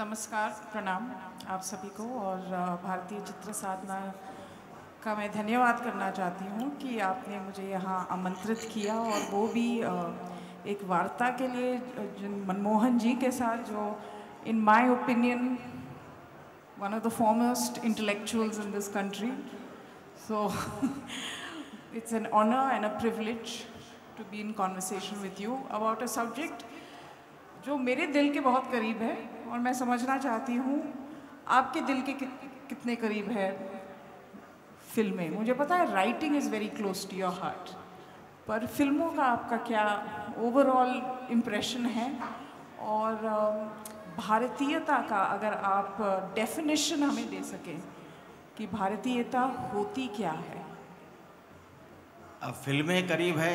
नमस्कार प्रणाम आप सभी को और भारतीय चित्र साधना का मैं धन्यवाद करना चाहती हूँ कि आपने मुझे यहाँ आमंत्रित किया और वो भी एक वार्ता के लिए जिन मनमोहन जी के साथ जो in my opinion one of the foremost intellectuals in this country so it's an honour and a privilege to be in conversation with you about a subject जो मेरे दिल के बहुत करीब है और मैं समझना चाहती हूँ आपके दिल के कितने करीब है फिल्में मुझे पता है writing is very close to your heart पर फिल्मों का आपका क्या ओवरऑल इम्प्रेशन है और भारतीयता का अगर आप डेफिनेशन हमें दे सकें कि भारतीयता होती क्या है अब फिल्में करीब है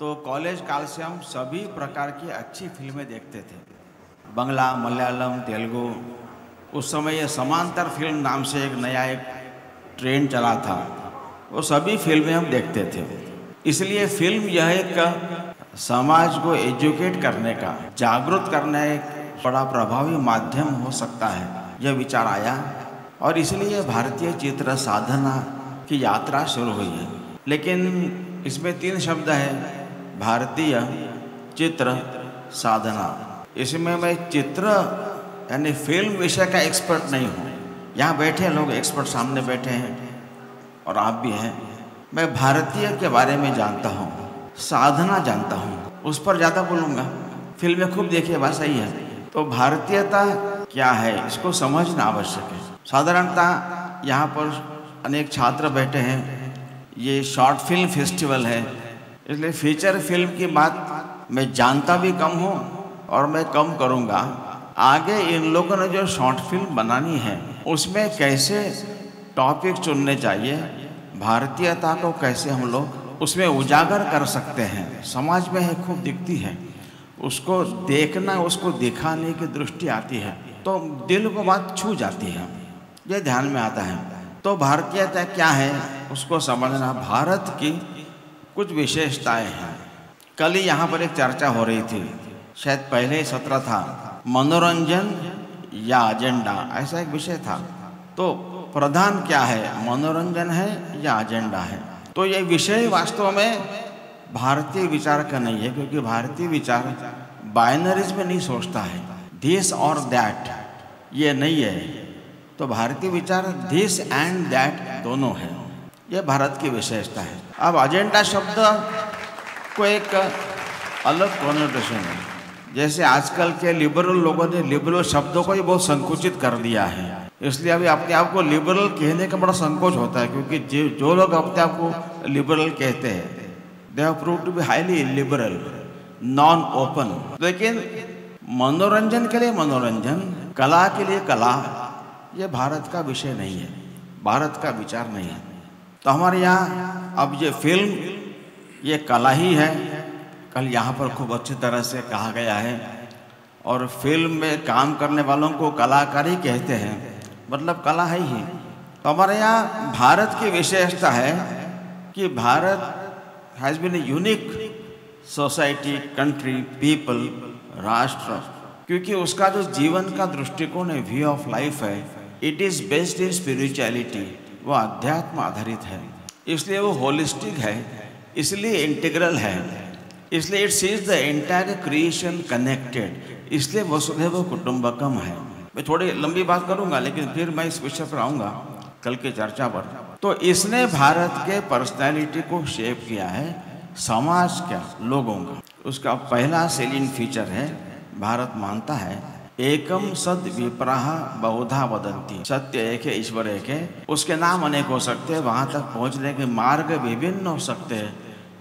तो कॉलेज काल से हम सभी प्रकार की अच्छी फिल्में देखते थे बंगला मलयालम तेलुगु उस समय ये समांतर फिल्म नाम से एक नया एक ट्रेंड चला था वो सभी फिल्में हम देखते थे इसलिए फिल्म यह एक समाज को एजुकेट करने का जागरूक करने एक बड़ा प्रभावी माध्यम हो सकता है यह विचार आया और इसलिए भारतीय चित्र साधना की यात्रा शुरू हुई है लेकिन इसमें तीन शब्द है भारतीय चित्र साधना इसमें मैं चित्र यानी फिल्म विषय का एक्सपर्ट नहीं हूँ यहाँ बैठे हैं लोग एक्सपर्ट सामने बैठे हैं और आप भी हैं मैं भारतीय के बारे में जानता हूँ साधना जानता हूँ उस पर ज़्यादा बोलूँगा फिल्में खूब देखिए बात सही है तो भारतीयता क्या है इसको समझना आवश्यक है साधारणतः यहाँ पर अनेक छात्र बैठे हैं ये शॉर्ट फिल्म फेस्टिवल है इसलिए फीचर फिल्म की बात मैं जानता भी कम हूँ और मैं कम करूँगा आगे इन लोगों ने जो शॉर्ट फिल्म बनानी है उसमें कैसे टॉपिक चुनने चाहिए भारतीयता को कैसे हम लोग उसमें उजागर कर सकते हैं समाज में है खूब दिखती है उसको देखना उसको दिखाने की दृष्टि आती है तो दिल को बात छू जाती है ये ध्यान में आता है तो भारतीयता क्या है उसको समझना भारत की कुछ विशेषताएं हैं कल ही यहाँ पर एक चर्चा हो रही थी शायद पहले ही सत्र था मनोरंजन या एजेंडा ऐसा एक विषय था तो प्रधान क्या है मनोरंजन है या एजेंडा है तो ये विषय वास्तव में भारतीय विचार का नहीं है क्योंकि भारतीय विचार बाइनरीज में नहीं सोचता है दिस और दैट ये नहीं है तो भारतीय विचार दिस एंड दैट दोनों है ये भारत की विशेषता है अब एजेंडा शब्द को एक अलग कॉन्वर्टेशन है जैसे आजकल के लिबरल लोगों ने लिबरल शब्दों को ही बहुत संकुचित कर दिया है इसलिए अभी अपने आप को लिबरल कहने का बड़ा संकोच होता है क्योंकि जो लोग अपने आप को लिबरल कहते हैं they have prove to be highly liberal non open लेकिन मनोरंजन के लिए मनोरंजन कला के लिए कला ये भारत का विषय नहीं है भारत का विचार नहीं है तो हमारे यहाँ अब ये फिल्म ये कला ही है कल यहाँ पर खूब अच्छी तरह से कहा गया है और फिल्म में काम करने वालों को कलाकार ही कहते हैं मतलब कला है ही तो हमारे यहाँ भारत की विशेषता है कि Bharat has been unique society country people राष्ट्र क्योंकि उसका जो जीवन का दृष्टिकोण है व्यू ऑफ लाइफ है it is based in spirituality वो अध्यात्म आधारित है इसलिए वो होलिस्टिक है इसलिए इंटीग्रल है इसलिए it sees the entire creation connected इसलिए वसुधैव कुटुंबकम है मैं थोड़ी लंबी बात करूंगा लेकिन फिर मैं इस विषय पर आऊंगा कल के चर्चा पर तो इसने भारत के पर्सनैलिटी को शेप किया है समाज का लोगों का उसका पहला सेलिन फीचर है भारत मानता है एकम सद विपराह बहुधा वदंती सत्य एक है ईश्वर एक है उसके नाम अनेक हो सकते हैं वहां तक पहुंचने के मार्ग विभिन्न हो सकते हैं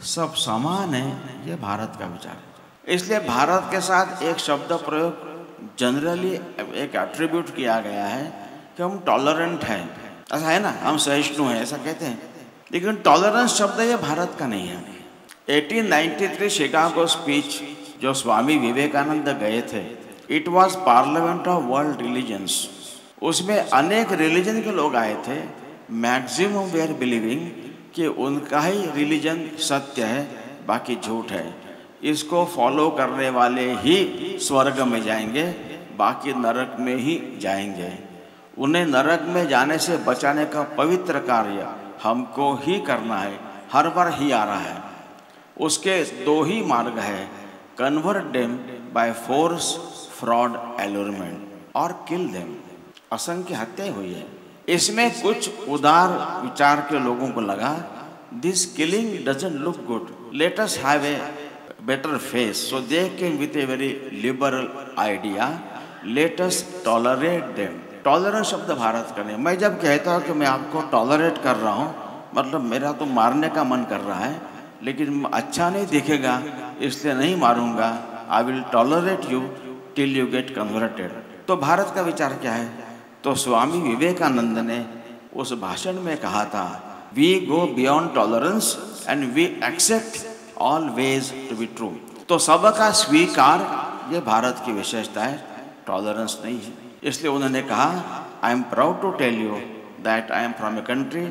सब समान है ये भारत का विचार है इसलिए भारत के साथ एक शब्द प्रयोग जनरली एक एट्रीब्यूट किया गया है कि हम टॉलरेंट हैं ऐसा है ना हम सहिष्णु हैं ऐसा कहते हैं लेकिन टॉलरेंस शब्द ये भारत का नहीं है 1893 शिकागो स्पीच जो स्वामी विवेकानंद गए थे it was parliament of world religions उसमें अनेक रिलीजन के लोग आए थे मैक्सिमम वे आर बिलीविंग कि उनका ही रिलीजन सत्य है बाकी झूठ है इसको फॉलो करने वाले ही स्वर्ग में जाएंगे बाकी नरक में ही जाएंगे उन्हें नरक में जाने से बचाने का पवित्र कार्य हमको ही करना है हर बार ही आ रहा है उसके दो ही मार्ग है convert them by force fraud allurement और किल डेम असंख्य हत्याएं हुई है इसमें कुछ उदार विचार के लोगों को लगा this killing doesn't look good let's have a better face so they came with a very liberal idea let's tolerate them tolerance शब्द भारत का नहीं मैं जब कहता हूँ कि मैं आपको टॉलरेट कर रहा हूँ मतलब मेरा तो मारने का मन कर रहा है लेकिन अच्छा नहीं दिखेगा इसलिए नहीं मारूंगा I will tolerate you till you get converted तो भारत का विचार क्या है तो स्वामी विवेकानंद ने उस भाषण में कहा था we go beyond tolerance and we accept all ways to be true तो सबका स्वीकार ये भारत की विशेषता है टॉलरेंस नहीं है इसलिए उन्होंने कहा I am proud to tell you that I am from a country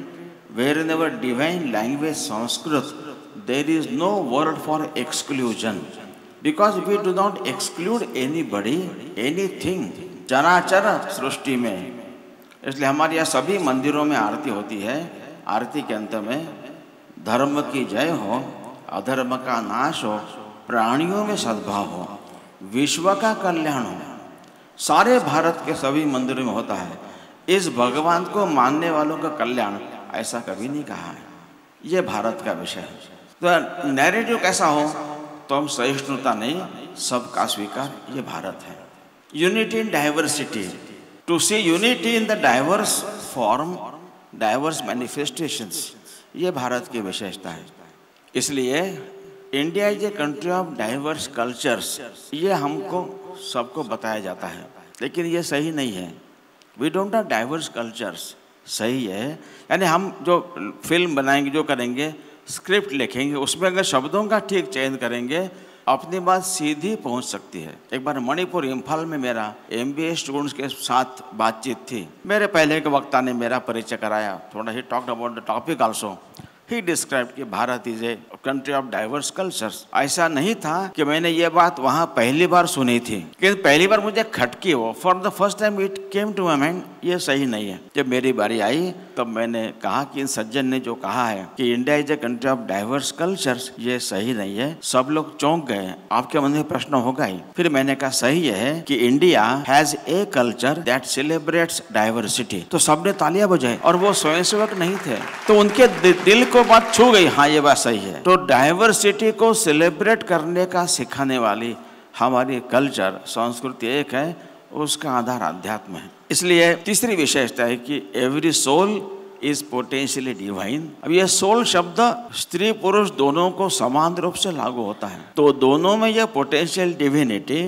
where in ever divine language Sanskrit there is no word for exclusion because we do not exclude anybody anything चराचर सृष्टि में इसलिए हमारे यहाँ सभी मंदिरों में आरती होती है आरती के अंत में धर्म की जय हो अधर्म का नाश हो प्राणियों में सद्भाव हो विश्व का कल्याण हो सारे भारत के सभी मंदिरों में होता है इस भगवान को मानने वालों का कल्याण ऐसा कभी नहीं कहा है ये भारत का विषय है तो नैरेटिव कैसा हो तो हम सहिष्णुता नहीं सबका स्वीकार ये भारत है unity in diversity. To see unity in the diverse form, diverse manifestations, ये भारत की विशेषता है इसलिए India is a country of diverse cultures ये हमको सबको बताया जाता है लेकिन ये सही नहीं है we don't have diverse cultures सही है यानी हम जो फिल्म बनाएंगे जो करेंगे स्क्रिप्ट लिखेंगे उसमें अगर शब्दों का ठीक चयन करेंगे अपनी बात सीधी पहुंच सकती है एक बार मणिपुर इम्फाल में मेरा एम बी स्टूडेंट्स के साथ बातचीत थी मेरे पहले के वक्ता ने मेरा परिचय कराया थोड़ा he talked about the topic also he describe कि Bharat is a country of diverse cultures ऐसा नहीं था कि मैंने ये बात वहाँ पहली बार सुनी थी कि पहली बार मुझे खटकी हो for the first time it came to my mind ये सही नहीं है जब मेरी बारी आई तब मैंने कहा कि इन सज्जन ने जो कहा है कि India is a country of diverse culture ये सही नहीं है सब लोग चौंक गए आपके मन में प्रश्न होगा ही फिर मैंने कहा सही है कि India has a culture that celebrates diversity तो सबने तालियां बजाई और वो स्वयं सेवक नहीं थे तो उनके दिल को बात छू गई हाँ ये बात सही है तो डाइवर्सिटी को सेलिब्रेट करने का सिखाने वाली हमारी कल्चर संस्कृति एक है उसका आधार अध्यात्म है इसलिए तीसरी विशेषता है कि every soul is potentially divine अब यह सोल शब्द स्त्री पुरुष दोनों को समान रूप से लागू होता है तो दोनों में यह पोटेंशियल डिविनिटी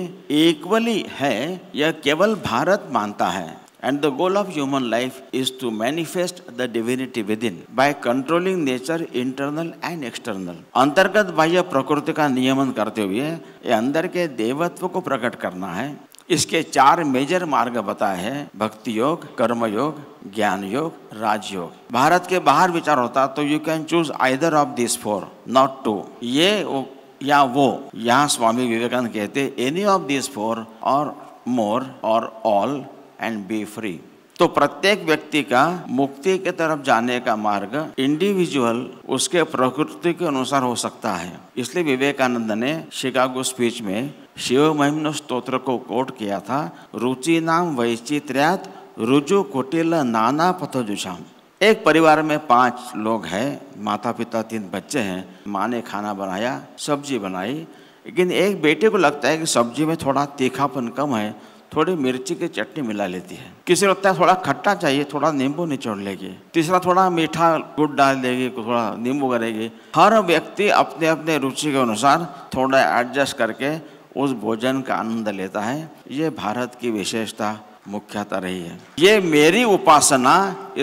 इक्वली है यह केवल भारत मानता है the goal of human life is to manifest the divinity within by controlling nature internal and external अंतर्गत बाह्य प्रकृति का नियमन करते हुए अंदर के देवत्व को प्रकट करना है इसके चार मेजर मार्ग बताए हैं भक्ति योग कर्म योग ज्ञान योग राजयोग भारत के बाहर विचार होता तो you can choose either of this four not two ये या वो यहाँ स्वामी विवेकानंद कहते एनी ऑफ दिस फोर और मोर और ऑल एंड बी फ्री तो प्रत्येक व्यक्ति का मुक्ति के तरफ जाने का मार्ग इंडिविजुअल उसके प्रकृति के अनुसार हो सकता है इसलिए विवेकानंद ने शिकागो स्पीच में शिव महिम स्त्रोत्र को कोट किया था रुचि नाम वैचित्र्यात रुजु कुटिल नाना पथजुषाम एक परिवार में पांच लोग हैं माता पिता तीन बच्चे हैं माँ ने खाना बनाया सब्जी बनाई लेकिन एक बेटे को लगता है कि सब्जी में थोड़ा तीखापन कम है थोड़ी मिर्ची की चटनी मिला लेती है किसी लगता है थोड़ा खट्टा चाहिए थोड़ा नींबू निचोड़ लेगी तीसरा थोड़ा मीठा गुड़ डाल देगी थोड़ा नींबू करेगी हर व्यक्ति अपने अपने रुचि के अनुसार थोड़ा एडजस्ट करके उस भोजन का आनंद लेता है ये भारत की विशेषता मुख्यता रही है ये मेरी उपासना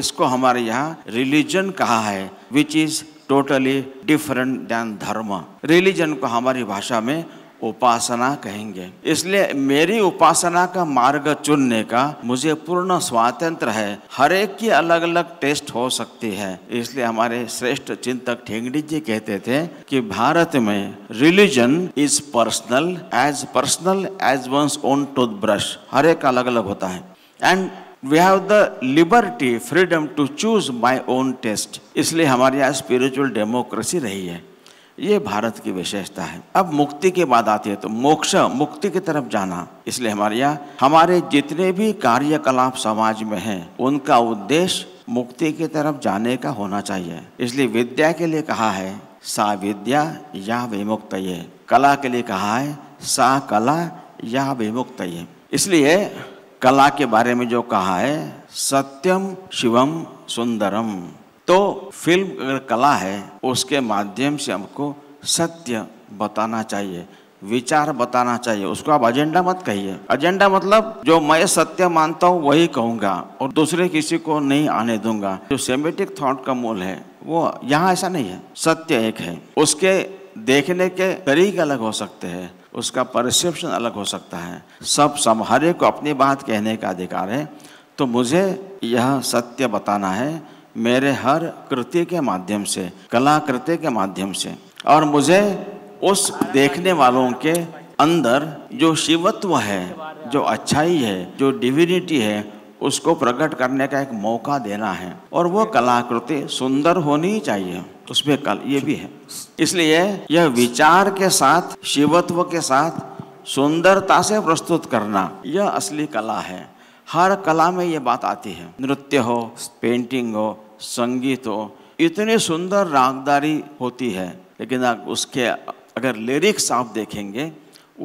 इसको हमारे यहाँ रिलीजन कहा है which is totally different than dharma religion को हमारी भाषा में उपासना कहेंगे इसलिए मेरी उपासना का मार्ग चुनने का मुझे पूर्ण स्वातंत्र है हर एक की अलग अलग टेस्ट हो सकती है इसलिए हमारे श्रेष्ठ चिंतक ठेंगड़ी जी कहते थे कि भारत में religion is personal as personal as one's own brush हर एक अलग अलग होता है and we have the liberty freedom to choose my own taste इसलिए हमारे यहाँ स्पिरिचुअल डेमोक्रेसी रही है ये भारत की विशेषता है अब मुक्ति के बाद आती है तो मोक्ष मुक्ति की तरफ जाना इसलिए हमारे यहाँ हमारे जितने भी कार्यकलाप समाज में हैं उनका उद्देश्य मुक्ति की तरफ जाने का होना चाहिए इसलिए विद्या के लिए कहा है सा विद्या या विमुक्त ये कला के लिए कहा है सा कला या विमुक्त ये इसलिए कला के बारे में जो कहा है सत्यम शिवम सुंदरम तो फिल्म अगर कला है उसके माध्यम से हमको सत्य बताना चाहिए विचार बताना चाहिए उसको आप एजेंडा मत कहिए एजेंडा मतलब जो मैं सत्य मानता हूँ वही कहूँगा और दूसरे किसी को नहीं आने दूंगा जो सेमेटिक थॉट का मूल है वो यहाँ ऐसा नहीं है सत्य एक है उसके देखने के तरीके अलग हो सकते हैं उसका परसेप्शन अलग हो सकता है सब समहारे को अपनी बात कहने का अधिकार है तो मुझे यह सत्य बताना है मेरे हर कृत्य के माध्यम से कला कृत्य के माध्यम से और मुझे उस देखने वालों के अंदर जो शिवत्व है जो अच्छाई है जो डिविनिटी है उसको प्रकट करने का एक मौका देना है और वो कलाकृति सुंदर होनी चाहिए उसमें कल ये भी है इसलिए यह विचार के साथ शिवत्व के साथ सुंदरता से प्रस्तुत करना यह असली कला है हर कला में ये बात आती है नृत्य हो पेंटिंग हो संगीत हो इतनी सुंदर रागदारी होती है लेकिन उसके अगर लिरिक्स आप देखेंगे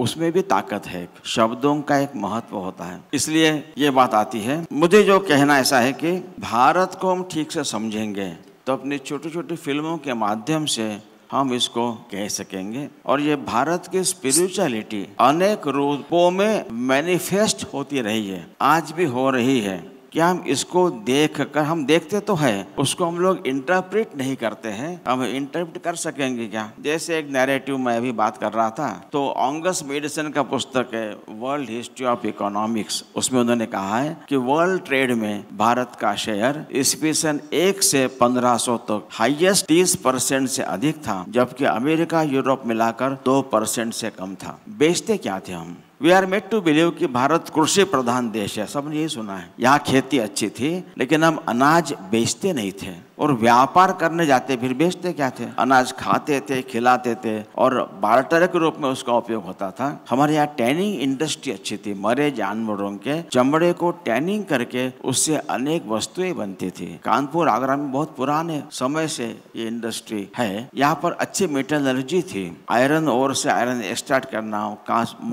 उसमें भी ताकत है शब्दों का एक महत्व होता है इसलिए ये बात आती है मुझे जो कहना ऐसा है कि भारत को हम ठीक से समझेंगे तो अपनी छोटी छोटी फिल्मों के माध्यम से हम इसको कह सकेंगे और ये भारत की स्पिरिचुअलिटी अनेक रूपों में मैनिफेस्ट होती रही है आज भी हो रही है कि हम इसको देख कर हम देखते तो है उसको हम लोग इंटरप्रिट नहीं करते हैं हम इंटरप्रिट कर सकेंगे क्या जैसे एक नैरेटिव मैं अभी बात कर रहा था तो ऑंगस मेडिसन का पुस्तक है वर्ल्ड हिस्ट्री ऑफ इकोनॉमिक्स उसमें उन्होंने कहा है कि वर्ल्ड ट्रेड में भारत का शेयर इसवी सन एक से पंद्रह सौ तक तो हाइएस्ट तीस परसेंट से अधिक था जबकि अमेरिका यूरोप मिलाकर दो परसेंट से कम था बेचते क्या थे हम we are made to believe कि भारत कृषि प्रधान देश है सबने यही सुना है यहाँ खेती अच्छी थी लेकिन हम अनाज बेचते नहीं थे और व्यापार करने जाते फिर बेचते क्या थे अनाज खाते थे खिलाते थे और बार्टर के रूप में उसका उपयोग होता था हमारे यहाँ टैनिंग इंडस्ट्री अच्छी थी मरे जानवरों के चमड़े को टैनिंग करके उससे अनेक वस्तुएं बनती थी कानपुर आगरा में बहुत पुराने समय से ये इंडस्ट्री है यहाँ पर अच्छी मेटलर्जी थी आयरन और से आयरन एक्सट्रैक्ट करना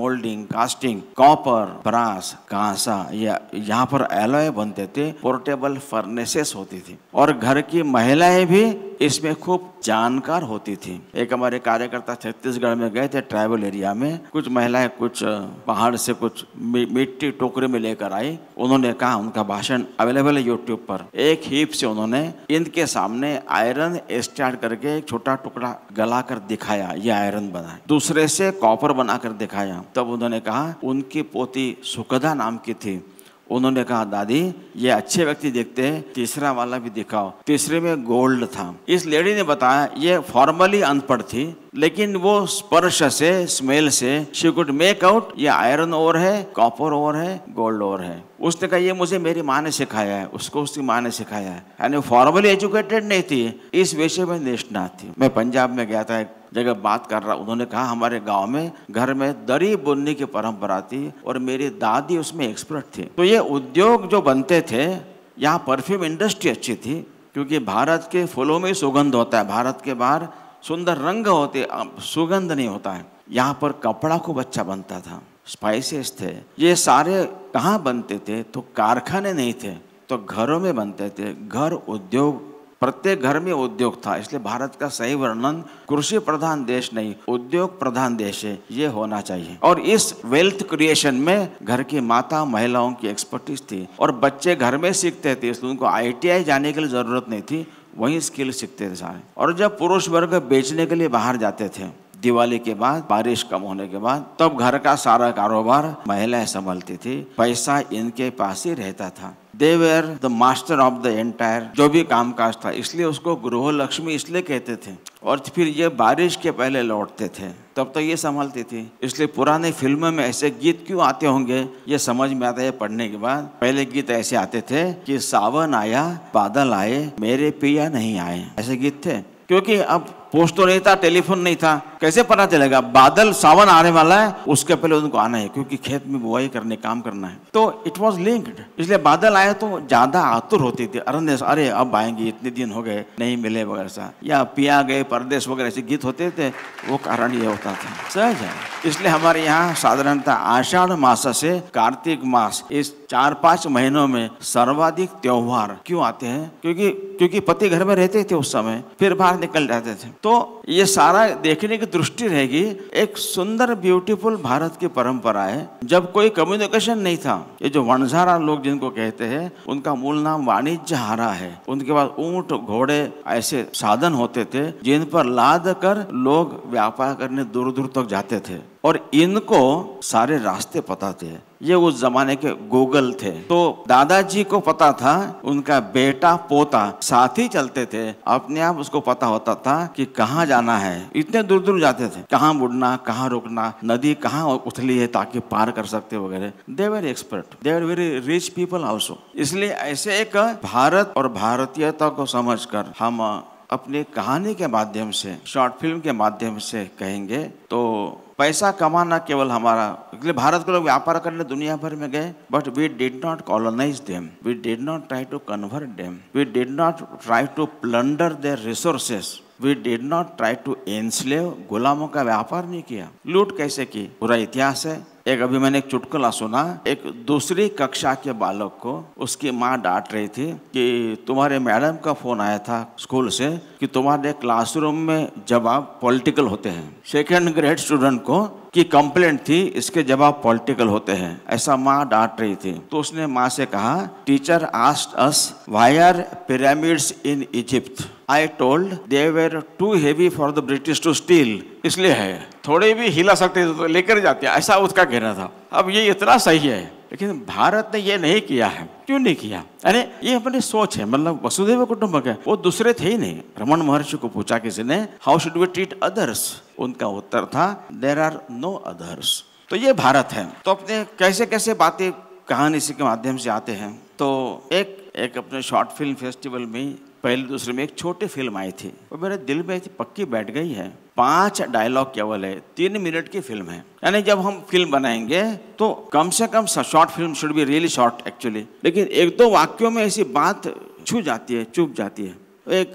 मोल्डिंग कास्टिंग कॉपर ब्रास कांसा यहाँ पर एलोए बनते थे पोर्टेबल फर्नेसेस होती थी और घर की की महिलाएं भी इसमें खूब जानकार होती थी एक हमारे कार्यकर्ता छत्तीसगढ़ में गए थे ट्राइबल एरिया में कुछ महिलाएं कुछ पहाड़ से कुछ मिट्टी टोकरी में लेकर आई उन्होंने कहा उनका भाषण अवेलेबल है यूट्यूब पर एक हीप से उन्होंने इंद के सामने आयरन स्टार्ट करके एक छोटा टुकड़ा गला कर दिखाया ये आयरन बना दूसरे से कॉपर बनाकर दिखाया तब उन्होंने कहा उनकी पोती सुकदा नाम की थी उन्होंने कहा दादी ये अच्छे व्यक्ति देखते हैं तीसरा वाला भी दिखाओ तीसरे में गोल्ड था इस लेडी ने बताया ये फॉर्मली अनपढ़ थी लेकिन वो स्पर्श से स्मेल से शी कुड मेक आउट ये आयरन ओर है कॉपर ओर है गोल्ड ओर है उसने कहा ये मुझे मेरी माँ ने सिखाया है उसको उसकी माँ ने सिखाया है यानी फॉर्मली एजुकेटेड नहीं थी इस विषय में निष्णात थी मैं पंजाब में गया था एक जगह बात कर रहा उन्होंने कहा हमारे गांव में घर में दरी बुनने की परंपरा थी और मेरी दादी उसमें एक्सपर्ट थी तो ये उद्योग जो बनते थे यहाँ परफ्यूम इंडस्ट्री अच्छी थी क्योंकि भारत के फूलों में सुगंध होता है भारत के बाहर सुंदर रंग होते सुगंध नहीं होता है यहाँ पर कपड़ा को बच्चा बनता था स्पाइसेस थे ये सारे कहाँ बनते थे तो कारखाने नहीं थे तो घरों में बनते थे घर उद्योग प्रत्येक घर में उद्योग था इसलिए भारत का सही वर्णन कृषि प्रधान देश नहीं उद्योग प्रधान देश है ये होना चाहिए और इस वेल्थ क्रिएशन में घर की माता महिलाओं की एक्सपर्टीज थी और बच्चे घर में सीखते थे इसलिए उनको आईटीआई जाने के लिए जरूरत नहीं थी वही स्किल सीखते थे सारे और जब पुरुष वर्ग बेचने के लिए बाहर जाते थे दिवाली के बाद बारिश कम होने के बाद तब घर का सारा कारोबार महिलाएं संभालती थी पैसा इनके पास ही रहता था they were the master of the entire जो भी काम काज था इसलिए उसको गृह लक्ष्मी इसलिए कहते थे और फिर ये बारिश के पहले लौटते थे तब तो ये संभालती थी इसलिए पुराने फिल्मों में ऐसे गीत क्यों आते होंगे ये समझ में आता है पढ़ने के बाद पहले गीत ऐसे आते थे कि सावन आया बादल आए मेरे पिया नहीं आए ऐसे गीत थे क्योंकि अब पोस्ट तो नहीं था टेलीफोन नहीं था कैसे पता चलेगा बादल सावन आने वाला है उसके पहले उनको आना है क्योंकि खेत में बुआई करने काम करना है तो इट वॉज लिंक्ड इसलिए बादल आए तो ज्यादा आतुर होती थी अरण्य अरे अब आएंगे इतने दिन हो गए नहीं मिले वगैरह सा या पिया गए परदेश वगैरह ऐसे गीत होते थे वो कारण ये होता था सहज है इसलिए हमारे यहाँ साधारणता आषाढ़ मास से कार्तिक मास इस चार पांच महीनों में सर्वाधिक त्योहार क्यों आते हैं क्योंकि क्योंकि पति घर में रहते थे उस समय फिर बाहर निकल जाते थे तो ये सारा देखने के दृष्टि रहेगी एक सुंदर ब्यूटीफुल भारत की परंपरा है जब कोई कम्युनिकेशन नहीं था ये जो वणझारा लोग जिनको कहते हैं उनका मूल नाम वाणिज्य हारा है उनके बाद ऊंट घोड़े ऐसे साधन होते थे जिन पर लाद कर लोग व्यापार करने दूर दूर तक जाते थे और इनको सारे रास्ते पता थे ये उस जमाने के गूगल थे तो दादाजी को पता था उनका बेटा पोता साथ ही चलते थे अपने आप उसको पता होता था कि कहाँ जाना है इतने दूर दूर जाते थे कहाँ मुड़ना कहाँ रुकना नदी कहाँ उथली है ताकि पार कर सकते वगैरह they were expert they were very rich people also इसलिए ऐसे एक भारत और भारतीयता को कर हम अपने कहानी के माध्यम से शॉर्ट फिल्म के माध्यम से कहेंगे तो पैसा कमाना केवल हमारा इसलिए भारत के लोग व्यापार करने दुनिया भर में गए but we did not colonise them we did not try to convert them we did not try to plunder their resources we did not try to enslave गुलामों का व्यापार नहीं किया लूट कैसे की पूरा इतिहास है एक अभी मैंने एक चुटकुला सुना एक दूसरी कक्षा के बालक को उसकी माँ डांट रही थी कि तुम्हारे मैडम का फोन आया था स्कूल से कि तुम्हारे क्लासरूम में जवाब पॉलिटिकल होते हैं सेकेंड ग्रेड स्टूडेंट को की कंप्लेंट थी इसके जवाब पॉलिटिकल होते हैं ऐसा माँ डांट रही थी तो उसने माँ से कहा teacher asked us why are pyramids in Egypt I told they were too heavy for the British to steal इसलिए है थोड़े भी हिला सकते थे तो लेकर जाते ऐसा उसका कहना था अब ये इतना सही है लेकिन भारत ने ये नहीं किया है क्यों नहीं किया अरे ये अपनी सोच है मतलब वसुदेव कुटुंबक है वो दूसरे थे ही नहीं रमन महर्षि को पूछा किसी ने how should we treat others उनका उत्तर था देर आर नो अदर्स तो ये भारत है तो अपने कैसे कैसे बातें कहानी इसी के माध्यम से आते हैं तो एक एक अपने शॉर्ट फिल्म फेस्टिवल में पहले दूसरे में एक छोटी फिल्म आई थी वो मेरे दिल में पक्की बैठ गई है पांच डायलॉग केवल है तीन मिनट की फिल्म है यानी जब हम फिल्म बनाएंगे तो कम से कम short film should be really short actually लेकिन एक दो वाक्यों में ऐसी बात छू जाती है चुप जाती है एक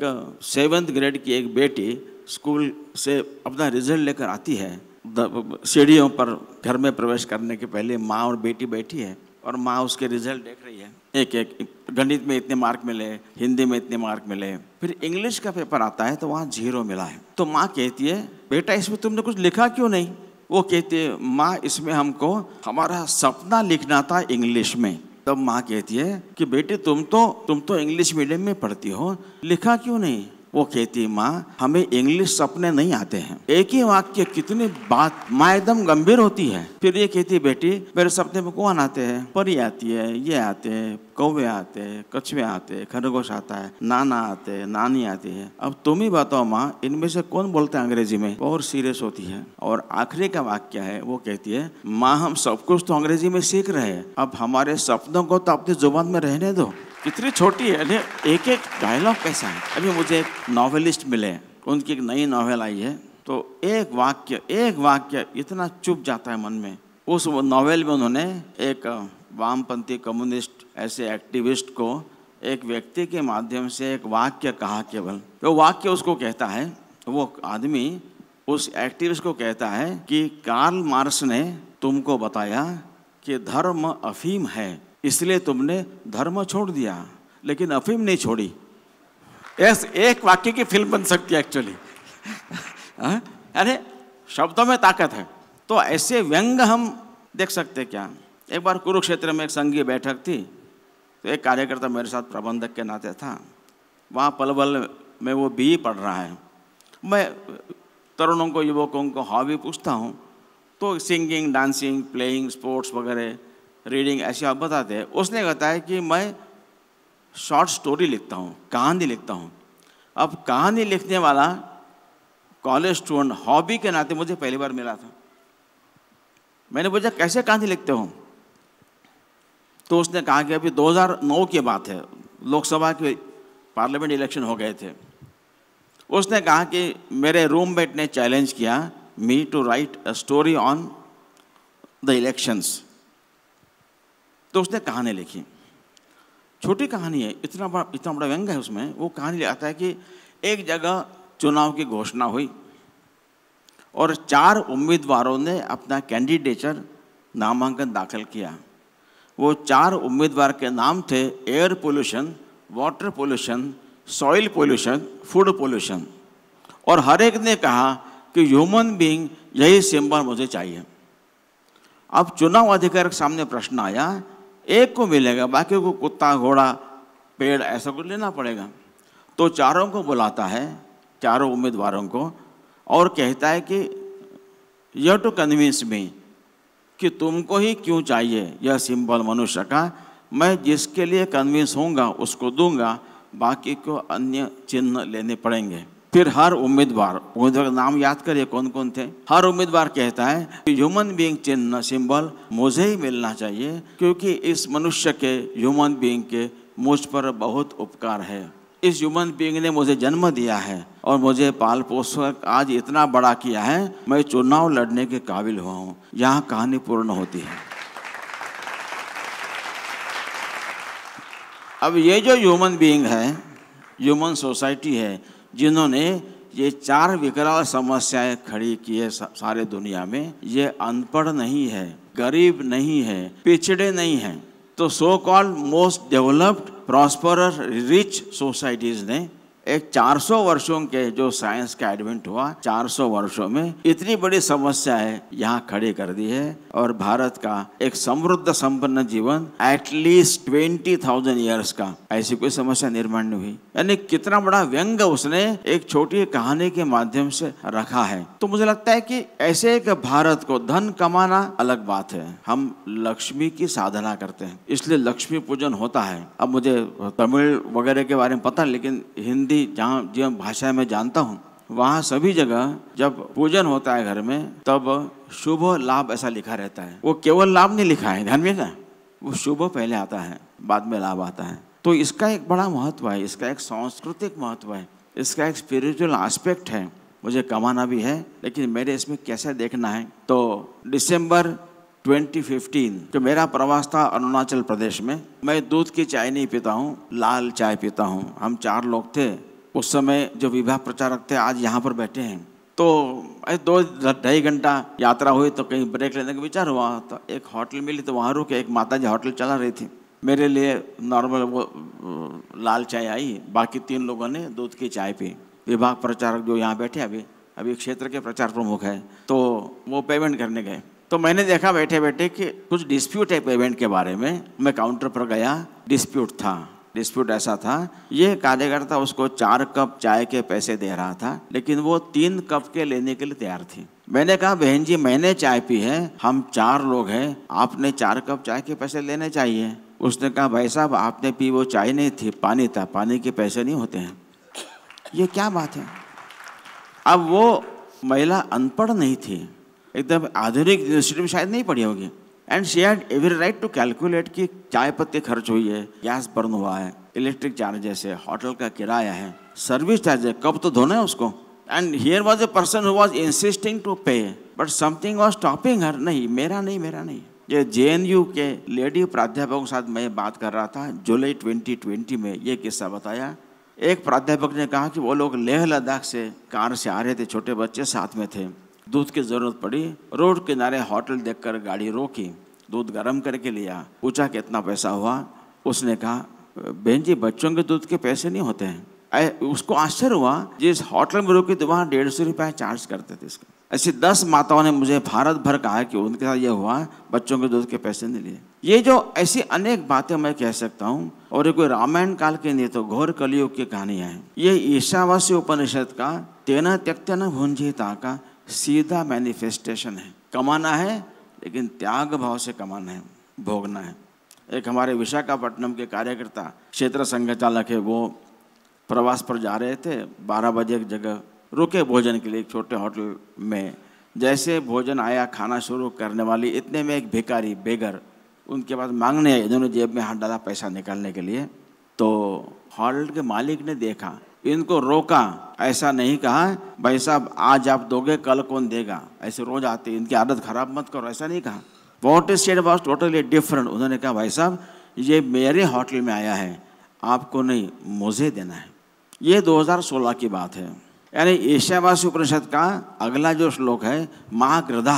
सेवेंथ ग्रेड की एक बेटी स्कूल से अपना रिजल्ट लेकर आती है सीढ़ियों पर घर में प्रवेश करने के पहले माँ और बेटी बैठी है और माँ उसके रिजल्ट देख रही है एक एक गणित में इतने मार्क मिले हिंदी में इतने मार्क मिले फिर इंग्लिश का पेपर आता है तो वहाँ जीरो मिला है तो माँ कहती है बेटा इसमें तुमने कुछ लिखा क्यों नहीं वो कहती है माँ इसमें हमको हमारा सपना लिखना था इंग्लिश में तब माँ कहती है कि बेटे तुम तो तुम तो इंग्लिश मीडियम में पढ़ती हो लिखा क्यों नहीं वो कहती माँ हमें इंग्लिश सपने नहीं आते हैं एक ही वाक्य कितनी बात माँ एकदम गंभीर होती है फिर ये कहती बेटी मेरे सपने में कौन आते हैं परी आती है ये आते हैं कौवे आते हैं कछुए आते हैं खरगोश आता है नाना आते हैं नानी आती है अब तुम ही बताओ माँ इनमें से कौन बोलते हैं अंग्रेजी में और सीरियस होती है और आखिरी का वाक्य है वो कहती है माँ हम सब कुछ तो अंग्रेजी में सीख रहे हैं अब हमारे सपनों को तो अपनी जुबान में रहने दो कितनी छोटी है अरे एक एक डायलॉग कैसा है अभी मुझे एक नॉवेलिस्ट मिले उनकी एक नई नॉवेल आई है तो एक वाक्य एक वाक्य इतना चुप जाता है मन में उस नॉवेल में उन्होंने एक वामपंथी कम्युनिस्ट ऐसे एक्टिविस्ट को एक व्यक्ति के माध्यम से एक वाक्य कहा केवल तो वाक्य उसको कहता है वो आदमी उस एक्टिविस्ट को कहता है कि कार्ल मार्स ने तुमको बताया कि धर्म अफीम है इसलिए तुमने धर्म छोड़ दिया लेकिन अफीम नहीं छोड़ी एस एक वाक्य की फिल्म बन सकती है एक्चुअली हाँ? अरे शब्दों में ताकत है तो ऐसे व्यंग हम देख सकते क्या एक बार कुरुक्षेत्र में एक संघीय बैठक थी तो एक कार्यकर्ता मेरे साथ प्रबंधक के नाते था वहाँ पलबल में वो बी पढ़ रहा है मैं तरुणों को युवकों को हॉबी पूछता हूँ तो सिंगिंग डांसिंग प्लेइंग स्पोर्ट्स वगैरह रीडिंग ऐसी आप बताते हैं उसने बताया कि मैं शॉर्ट स्टोरी लिखता हूँ कहानी लिखता हूँ अब कहानी लिखने वाला कॉलेज स्टूडेंट हॉबी के नाते मुझे पहली बार मिला था मैंने पूछा कैसे कहानी लिखते हो तो उसने कहा कि अभी 2009 की बात है लोकसभा के पार्लियामेंट इलेक्शन हो गए थे उसने कहा कि मेरे रूममेट ने चैलेंज किया me to write a story on the elections तो उसने कहानी लिखी छोटी कहानी है इतना बड़ा इतना बड़ा व्यंग है उसमें वो कहानी आता है कि एक जगह चुनाव की घोषणा हुई और चार उम्मीदवारों ने अपना कैंडिडेचर नामांकन दाखिल किया वो चार उम्मीदवार के नाम थे air pollution water pollution soil pollution food pollution और हर एक ने कहा कि ह्यूमन बीइंग यही सिंबल मुझे चाहिए अब चुनाव अधिकारी के सामने प्रश्न आया एक को मिलेगा बाकी को कुत्ता घोड़ा पेड़ ऐसा कुछ लेना पड़ेगा तो चारों को बुलाता है चारों उम्मीदवारों को और कहता है कि यह टू कन्विंस मी कि तुमको ही क्यों चाहिए यह सिंबल मनुष्य का मैं जिसके लिए कन्विंस होऊंगा उसको दूंगा बाकी को अन्य चिन्ह लेने पड़ेंगे फिर हर उम्मीदवार उम्मीदवार का नाम याद करिए कौन कौन थे हर उम्मीदवार कहता है कि ह्यूमन बीइंग चिन्ह सिंबल मुझे ही मिलना चाहिए क्योंकि इस मनुष्य के ह्यूमन बीइंग के मुझ पर बहुत उपकार है इस ह्यूमन बीइंग ने मुझे जन्म दिया है और मुझे पाल पोषक आज इतना बड़ा किया है मैं चुनाव लड़ने के काबिल हुआ हूँ यहाँ कहानी पूर्ण होती है अब ये जो ह्यूमन बीइंग है ह्यूमन सोसाइटी है जिन्होंने ये चार विकराल समस्याएं खड़ी की है सारे दुनिया में ये अनपढ़ नहीं है गरीब नहीं है पिछड़े नहीं है तो so called most developed prosperous rich societies ने एक 400 वर्षों के जो साइंस का एडवेंट हुआ 400 वर्षों में इतनी बड़ी समस्या है यहाँ खड़े कर दी है और भारत का एक समृद्ध संपन्न जीवन एटलीस्ट ट्वेंटी थाउजेंड ईयर्स का ऐसी कोई समस्या निर्माण नहीं हुई यानी कितना बड़ा व्यंग उसने एक छोटी कहानी के माध्यम से रखा है तो मुझे लगता है कि ऐसे एक भारत को धन कमाना अलग बात है हम लक्ष्मी की साधना करते हैं इसलिए लक्ष्मी पूजन होता है अब मुझे तमिल वगैरह के बारे में पता लेकिन हिंदी हिंदी जहाँ जो भाषा में जानता हूँ वहाँ सभी जगह जब पूजन होता है घर में तब शुभ लाभ ऐसा लिखा रहता है वो केवल लाभ नहीं लिखा है ध्यान में ना वो शुभ पहले आता है बाद में लाभ आता है तो इसका एक बड़ा महत्व है इसका एक सांस्कृतिक महत्व है इसका एक स्पिरिचुअल एस्पेक्ट है मुझे कमाना भी है लेकिन मेरे इसमें कैसे देखना है तो दिसंबर 2015 जो मेरा प्रवास था अरुणाचल प्रदेश में मैं दूध की चाय नहीं पीता हूँ लाल चाय पीता हूँ हम चार लोग थे उस समय जो विवाह प्रचारक थे आज यहाँ पर बैठे हैं तो दो ढाई घंटा यात्रा हुई तो कहीं ब्रेक लेने का विचार हुआ तो एक होटल मिली तो वहाँ रुके एक माता जी होटल चला रही थी मेरे लिए नॉर्मल वो लाल चाय आई बाकी तीन लोगों ने दूध की चाय पी विभाग प्रचारक जो यहाँ बैठे अभी अभी क्षेत्र के प्रचार प्रमुख है तो वो पेमेंट करने गए तो मैंने देखा बैठे बैठे कि कुछ डिस्प्यूट है पेमेंट के बारे में मैं काउंटर पर गया डिस्प्यूट था डिस्प्यूट ऐसा था ये कार्यकर्ता उसको चार कप चाय के पैसे दे रहा था लेकिन वो तीन कप के लेने के लिए तैयार थी मैंने कहा बहन जी मैंने चाय पी है हम चार लोग हैं आपने चार कप चाय के पैसे लेने चाहिए उसने कहा भाई साहब आपने पी वो चाय नहीं थी पानी था पानी के पैसे नहीं होते हैं ये क्या बात है अब वो महिला अनपढ़ नहीं थी एकदम आधुनिक यूनिवर्सिटी में शायद नहीं पढ़ी होगी and she had every right to calculate कि चाय पत्ते खर्च हुई है गैस बर्न हुआ है इलेक्ट्रिक चार्जेस है होटल का किराया है सर्विस चार्ज है कब तो धोना है उसको and here was a person who was insisting to pay but something was stopping her नहीं मेरा नहीं मेरा नहीं ये जे के लेडी प्राध्यापक के साथ मैं बात कर रहा था जुलाई ट्वेंटी ट्वेंटी में ये किस्सा बताया एक प्राध्यापक ने कहा कि वो लोग लेह लद्दाख से कार से आ रहे थे छोटे बच्चे साथ में थे दूध की ज़रूरत पड़ी रोड किनारे होटल देखकर गाड़ी रोकी दूध गर्म करके लिया पूछा कि इतना पैसा हुआ उसने कहा बहन जी बच्चों के दूध के पैसे नहीं होते हैं आ, उसको आश्चर्य हुआ जिस होटल में रुकी तो वहाँ डेढ़ सौ रुपये चार्ज करते थे इसका ऐसी दस माताओं ने मुझे भारत भर कहा कि उनके साथ यह हुआ बच्चों के दूध के पैसे नहीं लिए ये जो ऐसी अनेक बातें मैं कह सकता हूँ और ये कोई रामायण काल के नहीं तो घोर कलियुग की कहानियाँ हैं ये ईशावासी उपनिषद का तेना त्यक्तना भुंजिता का सीधा मैनिफेस्टेशन है कमाना है लेकिन त्याग भाव से कमाना है भोगना है एक हमारे विशाखापट्टनम के कार्यकर्ता क्षेत्र चालक है वो प्रवास पर जा रहे थे बारह बजे एक जगह रुके भोजन के लिए एक छोटे होटल में जैसे भोजन आया खाना शुरू करने वाली इतने में एक भिकारी बेगर उनके पास मांगने आए इन्होंने जेब में हाथ डाला पैसा निकालने के लिए तो हॉल के मालिक ने देखा इनको रोका ऐसा नहीं कहा भाई साहब आज आप दोगे कल कौन देगा ऐसे रोज आते इनकी आदत खराब मत करो ऐसा नहीं कहा what is state was totally different उन्होंने कहा भाई साहब ये मेरे होटल में आया है आपको नहीं मुझे देना है ये 2016 की बात है यानी ईशावासी उपनिषद का अगला जो श्लोक है महाग्रदा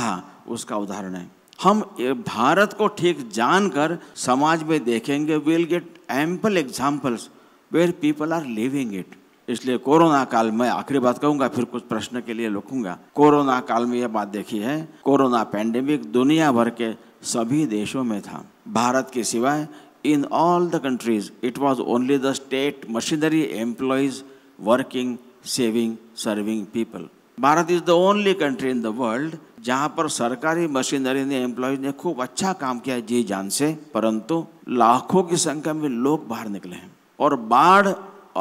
उसका उदाहरण है हम भारत को ठीक जानकर समाज में देखेंगे will get ample examples where people are living it इसलिए कोरोना काल में आखिरी बात कहूंगा फिर कुछ प्रश्न के लिए लिखूंगा कोरोना काल में यह बात देखी है कोरोना पैंडेमिक दुनिया भर के सभी देशों में था भारत के सिवाय in all the countries it was only the state machinery employees working saving serving people Bharat is the only country in the world जहाँ पर सरकारी मशीनरी ने एम्प्लॉयज ने खूब अच्छा काम किया जी जान से परंतु लाखों की संख्या में लोग बाहर निकले हैं और बाढ़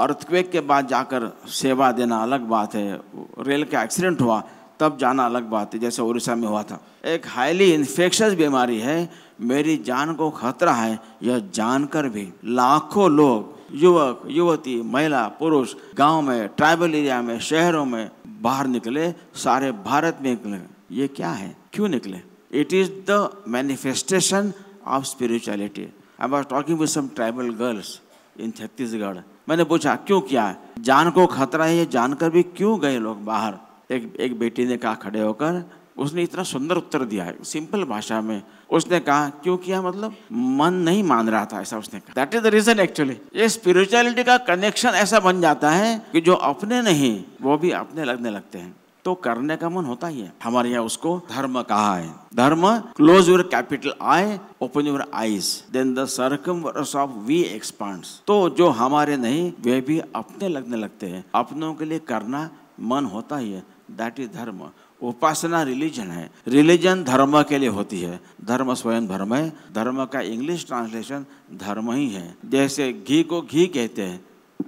अर्थक्वेक के बाद जाकर सेवा देना अलग बात है रेल का एक्सीडेंट हुआ तब जाना अलग बात है जैसे उड़ीसा में हुआ था एक हाईली इन्फेक्शस बीमारी है मेरी जान को खतरा है यह जानकर भी लाखों लोग युवक युवती महिला पुरुष गांव में ट्राइबल एरिया में शहरों में बाहर निकले सारे भारत में निकले ये क्या है क्यों निकले it is the manifestation of spirituality I was talking with some tribal girls in Chhattisgarh मैंने पूछा क्यों किया जान को खतरा है ये जानकर भी क्यों गए लोग बाहर एक एक बेटी ने कहा खड़े होकर उसने इतना सुंदर उत्तर दिया है सिंपल भाषा में उसने कहा क्यों किया मतलब मन नहीं मान रहा था ऐसा उसने कहा that is the reason actually ये स्पिरिचुअलिटी का कनेक्शन ऐसा बन जाता है कि जो अपने नहीं वो भी अपने लगने लगते हैं तो करने का मन होता ही है हमारे यहाँ उसको धर्म कहा है धर्म close your capital I open your eyes then the circle of we expand तो जो हमारे नहीं वे भी अपने लगने लगते हैं अपनों के लिए करना मन होता ही है दैट इज धर्म उपासना रिलीजन है रिलीजन धर्म के लिए होती है धर्म स्वयं धर्म है धर्म का इंग्लिश ट्रांसलेशन धर्म ही है जैसे घी को घी कहते हैं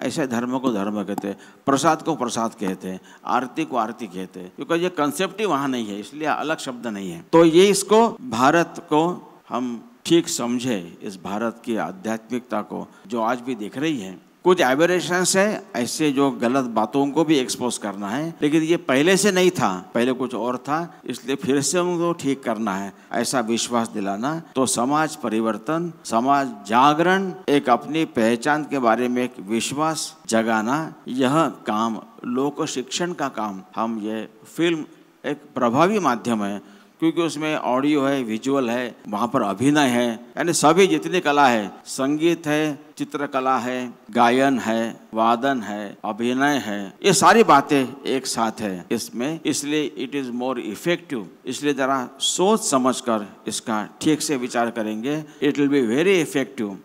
ऐसे धर्म को धर्म कहते हैं प्रसाद को प्रसाद कहते हैं आरती को आरती कहते हैं क्योंकि ये कंसेप्ट ही वहाँ नहीं है इसलिए अलग शब्द नहीं है तो ये इसको भारत को हम ठीक समझे इस भारत की आध्यात्मिकता को जो आज भी दिख रही है कुछ एबरेशंस है ऐसे जो गलत बातों को भी एक्सपोज करना है लेकिन ये पहले से नहीं था पहले कुछ और था इसलिए फिर से उनको ठीक करना है ऐसा विश्वास दिलाना तो समाज परिवर्तन समाज जागरण एक अपनी पहचान के बारे में एक विश्वास जगाना यह काम लोक शिक्षण का काम हम ये फिल्म एक प्रभावी माध्यम है क्योंकि उसमें ऑडियो है विजुअल है वहाँ पर अभिनय है यानी सभी जितनी कला है संगीत है चित्रकला है गायन है वादन है अभिनय है ये सारी बातें एक साथ है इसमें इसलिए इट इज मोर इफेक्टिव इसलिए जरा सोच समझ कर इसका ठीक से विचार करेंगे it will be very effective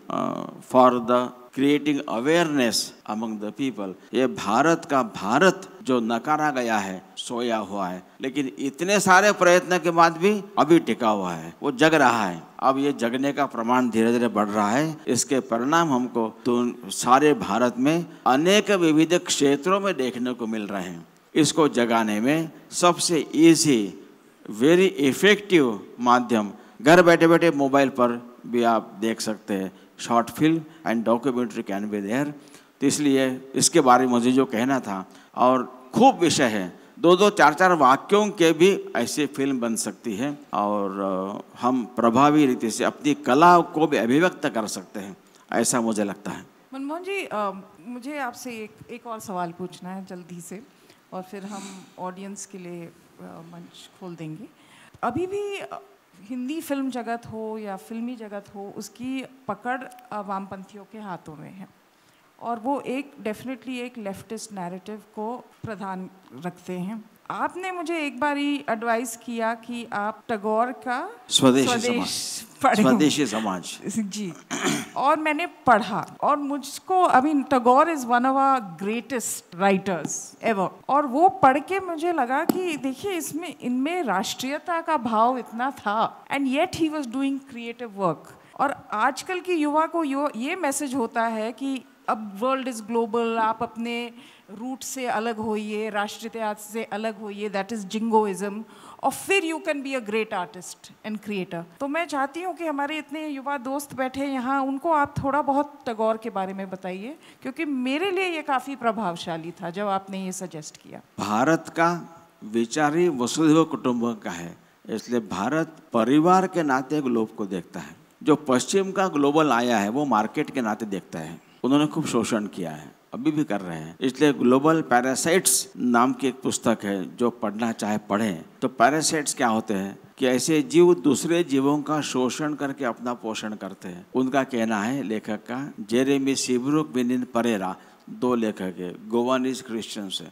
for the creating awareness among the people ये भारत का भारत जो नकारा गया है सोया हुआ है लेकिन इतने सारे प्रयत्न के बाद भी अभी टिका हुआ है वो जग रहा है अब ये जगने का प्रमाण धीरे धीरे बढ़ रहा है इसके परिणाम हमको तो सारे भारत में अनेक विविध क्षेत्रों में देखने को मिल रहे हैं इसको जगाने में सबसे इजी वेरी इफेक्टिव माध्यम घर बैठे बैठे मोबाइल पर भी आप देख सकते हैं short film and documentary can be there तो इसलिए इसके बारे में मुझे जो कहना था और खूब विषय है दो दो चार चार वाक्यों के भी ऐसी फिल्म बन सकती है और हम प्रभावी रीति से अपनी कला को भी अभिव्यक्त कर सकते हैं ऐसा मुझे लगता है मनमोहन जी आ, मुझे आपसे एक एक और सवाल पूछना है जल्दी से और फिर हम ऑडियंस के लिए मंच खोल देंगे अभी भी हिंदी फिल्म जगत हो या फिल्मी जगत हो उसकी पकड़ वामपंथियों के हाथों में है और वो एक डेफिनेटली एक लेफ्टिस्ट नैरेटिव को प्रधान रखते हैं आपने मुझे एक बार ही एडवाइस किया कि आप टगोर का स्वदेश स्वदेश स्वदेशी समाज जी और मैंने पढ़ा और मुझको I mean Tagore is one of a greatest writers ever और वो पढ़ के मुझे लगा कि देखिए इसमें इनमें राष्ट्रीयता का भाव इतना था and yet he was doing creative work और आजकल की युवा को यो ये मैसेज होता है कि अब वर्ल्ड इज़ ग्लोबल आप अपने रूट से अलग होइए राष्ट्रीयता से अलग होइए दैट इज़ जिंगोइज्म और फिर you can be a great artist and creator तो मैं चाहती हूँ कि हमारे इतने युवा दोस्त बैठे यहाँ उनको आप थोड़ा बहुत टगोर के बारे में बताइए क्योंकि मेरे लिए ये काफ़ी प्रभावशाली था जब आपने ये सजेस्ट किया भारत का विचार ही वसुधैव कुटुम्बकम का है इसलिए भारत परिवार के नाते ग्लोब को देखता है जो पश्चिम का ग्लोबल आया है वो मार्केट के नाते देखता है उन्होंने खूब शोषण किया है अभी भी कर रहे हैं इसलिए ग्लोबल पैरासाइट्स नाम की एक पुस्तक है जो पढ़ना चाहे पढ़ें तो पैरासाइट्स क्या होते हैं कि ऐसे जीव दूसरे जीवों का शोषण करके अपना पोषण करते हैं उनका कहना है लेखक का जेरेमी सिब्रुक बिनिन परेरा दो लेखक है गोवानीज क्रिश्चियन से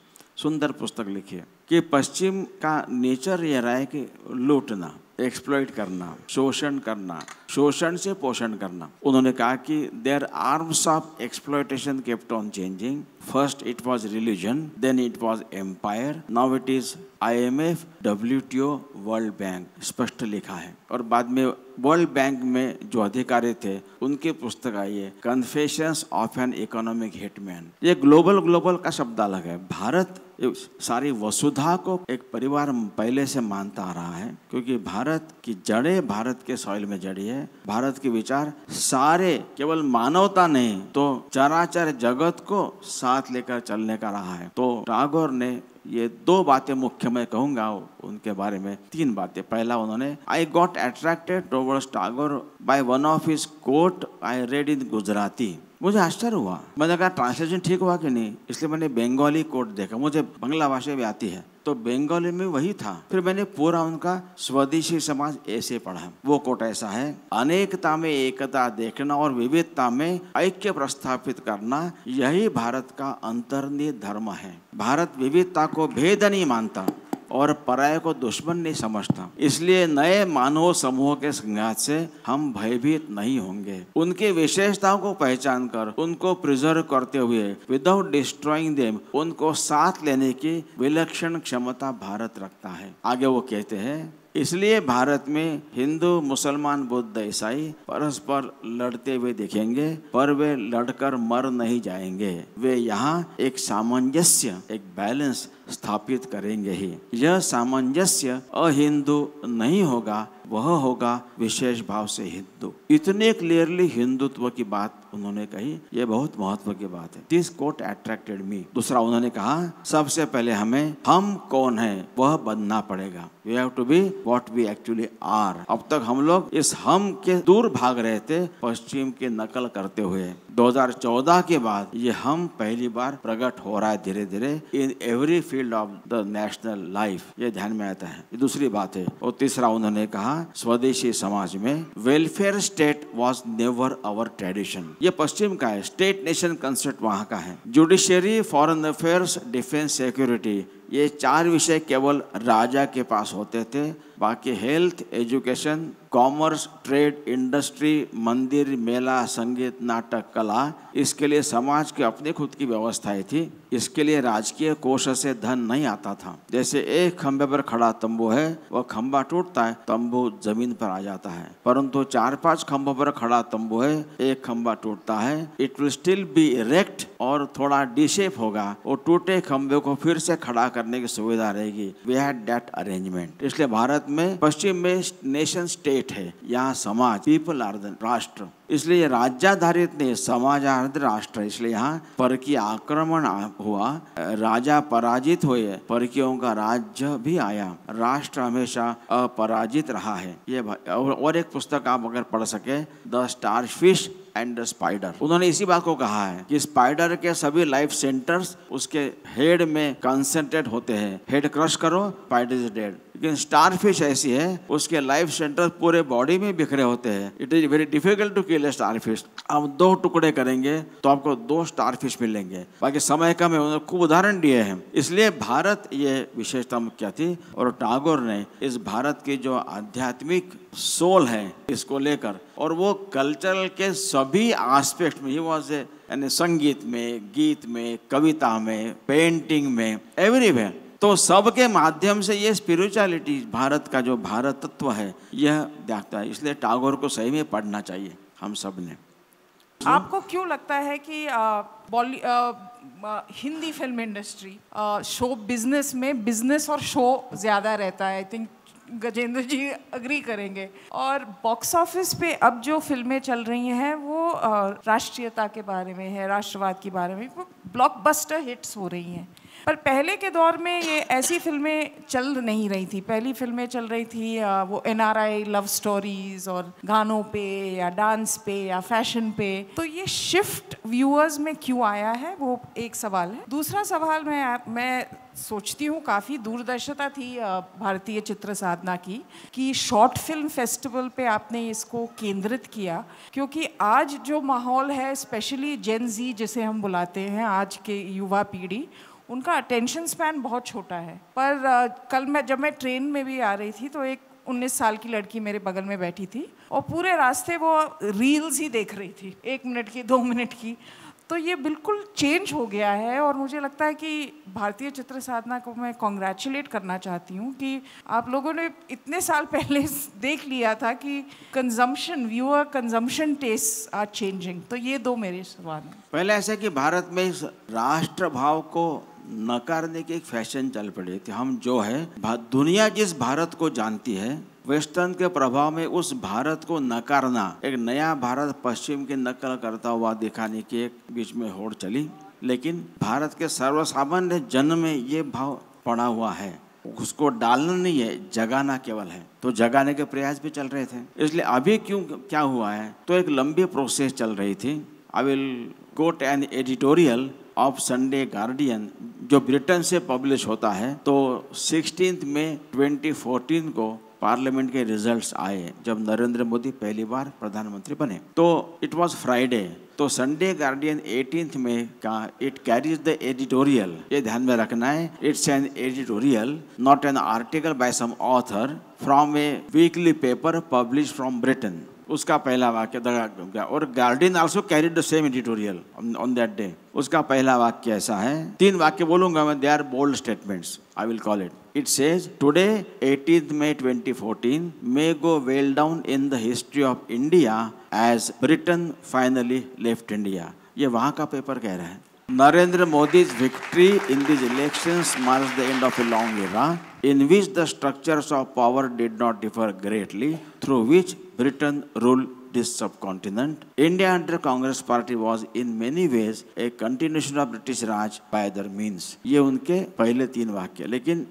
सुंदर पुस्तक लिखी है कि पश्चिम का नेचर यह रहा है कि लूटना एक्सप्लॉइट करना शोषण करना शोषण से पोषण करना उन्होंने कहा कि their arms of exploitation kept on changing first it was religion then it was empire now it is I M F W T O world bank स्पष्ट लिखा है और बाद में वर्ल्ड बैंक में जो अधिकारी थे उनकी पुस्तक आई है confession of an economic hitman ये ग्लोबल ग्लोबल का शब्द अलग है भारत सारी वसुधा को एक परिवार पहले से मानता आ रहा है क्योंकि भारत की जड़े भारत के सॉइल में जड़ी है भारत के विचार सारे केवल मानवता नहीं तो चराचर जगत को साथ लेकर चलने का रहा है तो टागोर ने ये दो बातें मुख्य मैं कहूंगा उनके बारे में तीन बातें पहला उन्होंने I got attracted towards Tagore by one of his quote I read in Gujarati मुझे आश्चर्य हुआ मैंने कहा ट्रांसलेशन ठीक हुआ कि नहीं इसलिए मैंने बंगाली कोट देखा मुझे बंगला भाषा भी आती है तो बंगाली में वही था फिर मैंने पूरा उनका स्वदेशी समाज ऐसे पढ़ा वो कोट ऐसा है अनेकता में एकता देखना और विविधता में ऐक्य प्रस्थापित करना यही भारत का अंतर्निहित धर्म है भारत विविधता को भेद नहीं मानता और पराय को दुश्मन नहीं समझता इसलिए नए मानव समूह के संघात से हम भयभीत नहीं होंगे उनके विशेषताओं को पहचान कर उनको प्रिजर्व करते हुए विदाउट डिस्ट्रॉइंग देम उनको साथ लेने की विलक्षण क्षमता भारत रखता है आगे वो कहते हैं इसलिए भारत में हिंदू मुसलमान बुद्ध ईसाई परस्पर लड़ते हुए दिखेंगे पर वे लड़कर मर नहीं जाएंगे वे यहाँ एक सामंजस्य एक बैलेंस स्थापित करेंगे ही यह सामंजस्य अहिंदू नहीं होगा वह होगा विशेष भाव से हिंदू इतने क्लियरली हिंदुत्व की बात उन्होंने कही ये बहुत महत्व की बात है दिस कोट अट्रैक्टेड मी दूसरा उन्होंने कहा सबसे पहले हमें हम कौन है वह बनना पड़ेगा we have to be what we actually are अब तक हम लोग इस हम के दूर भाग रहे थे पश्चिम की नकल करते हुए 2014 के बाद ये हम पहली बार प्रकट हो रहा है धीरे धीरे in every field of the national life ये ध्यान में आता है ये दूसरी बात है और तीसरा उन्होंने कहा स्वदेशी समाज में welfare state was never our tradition ये पश्चिम का है स्टेट नेशन कंसेप्ट वहाँ का है judiciary foreign affairs defence security ये चार विषय केवल राजा के पास होते थे बाकी health education commerce trade industry मंदिर मेला संगीत नाटक कला इसके लिए समाज के अपने खुद की व्यवस्थाएं थी इसके लिए राजकीय कोष से धन नहीं आता था जैसे एक खंबे पर खड़ा तंबू है वह खम्बा टूटता है तंबू जमीन पर आ जाता है परंतु चार पांच खंभों पर खड़ा तंबू है एक खम्बा टूटता है it will still be erect और थोड़ा डिशेप होगा और टूटे खम्बे को फिर से खड़ा करने की सुविधा रहेगी वी हैड डेट अरेंजमेंट इसलिए भारत में पश्चिम में नेशन स्टेट है यहाँ समाज पीपल आर द राष्ट्र इसलिए राज्याधारित नहीं समाजाधारित राष्ट्र इसलिए यहाँ पर की आक्रमण हुआ राजा पराजित हुए पर का राज्य भी आया राष्ट्र हमेशा अपराजित रहा है ये और एक पुस्तक आप अगर पढ़ सके the starfish and the spider उन्होंने इसी बात को कहा है कि स्पाइडर के सभी लाइफ सेंटर्स उसके हेड में कंसेंट्रेट होते हैं हेड क्रश करो स्पाइडर इज डेड लेकिन फिश ऐसी है उसके लाइफ सेंटर पूरे बॉडी में बिखरे होते हैं it is very difficult to kill लिए स्टारफिश अब दो टुकड़े करेंगे तो आपको दो स्टारफिश मिलेंगे बाकी समय का मैं उन्होंने खूब उदाहरण दिए हैं इसलिए भारत ये विशेषता मुख्य थी और टागोर ने इस भारत की जो आध्यात्मिक सोल है इसको लेकर और वो कल्चरल के सभी आस्पेक्ट में ही वॉज से यानी संगीत में गीत में कविता में पेंटिंग में एवरीवेयर तो सबके माध्यम से ये स्पिरिचुअलिटी भारत का जो भारत तत्व है यह देखता है इसलिए टागोर को सही में पढ़ना चाहिए हम सब ने तो आपको क्यों लगता है कि बॉली Hindi film industry show business में बिजनेस और शो ज़्यादा रहता है I think Gajendra ji agree करेंगे और बॉक्स ऑफिस पे अब जो फिल्में चल रही हैं वो राष्ट्रीयता के बारे में है राष्ट्रवाद के बारे में वो ब्लॉकबस्टर हिट्स हो रही हैं पर पहले के दौर में ये ऐसी फिल्में चल नहीं रही थी पहली फिल्में चल रही थी वो एन लव स्टोरीज और गानों पे या डांस पे या फैशन पे तो ये शिफ्ट व्यूअर्स में क्यों आया है वो एक सवाल है दूसरा सवाल मैं मैं सोचती हूँ काफ़ी दूरदर्शिता थी भारतीय चित्र साधना की कि शॉर्ट फिल्म फेस्टिवल पे आपने इसको केंद्रित किया क्योंकि आज जो माहौल है स्पेशली जेन जी जिसे हम बुलाते हैं आज के युवा पीढ़ी उनका अटेंशन स्पैन बहुत छोटा है पर आ, कल मैं जब मैं ट्रेन में भी आ रही थी तो एक 19 साल की लड़की मेरे बगल में बैठी थी और पूरे रास्ते वो रील्स ही देख रही थी एक मिनट की दो मिनट की तो ये बिल्कुल चेंज हो गया है और मुझे लगता है कि भारतीय चित्र साधना को मैं कॉन्ग्रेचुलेट करना चाहती हूँ कि आप लोगों ने इतने साल पहले देख लिया था कि consumption viewer consumption taste are changing तो ये दो मेरे सवाल हैं पहले ऐसा कि भारत में इस राष्ट्र भाव को नकारने के एक फैशन चल पड़े कि हम जो है दुनिया जिस भारत को जानती है वेस्टर्न के प्रभाव में उस भारत को नकारना एक नया भारत पश्चिम की नकल करता हुआ दिखाने की एक बीच में होड़ चली लेकिन भारत के सर्वसामान्य जन में ये भाव पड़ा हुआ है उसको डालना नहीं है जगाना केवल है तो जगाने के प्रयास भी चल रहे थे इसलिए अभी क्यों क्या हुआ है तो एक लंबी प्रोसेस चल रही थी I will quote an editorial of Sunday Guardian जो ब्रिटेन से पब्लिश होता है तो सिक्सटीन में 2014 को पार्लियामेंट के रिजल्ट्स आए जब नरेंद्र मोदी पहली बार प्रधानमंत्री बने तो इट वाज फ्राइडे तो संडे गार्डियन एटीन में का इट कैरीज द एडिटोरियल ये ध्यान में रखना है it's an editorial not an article by some author from a weekly paper publish from Britain उसका पहला वाक्य द और Guardian also carried the same editorial on that day उसका पहला वाक्य ऐसा है तीन वाक्य बोलूंगा मैं they are bold statements I will call it it says today 18th May 2014 may go well down in the history of India as Britain finally left India ये वहां का पेपर कह रहा है Narendra Modi victory in these election marks the end of a long in which the structure of power did not differ greatly through which Britain ruled this subcontinent. India under Congress party was in many ways a continuation of British Raj by other means. ये उनके पहले तीन वाक्य लेकिन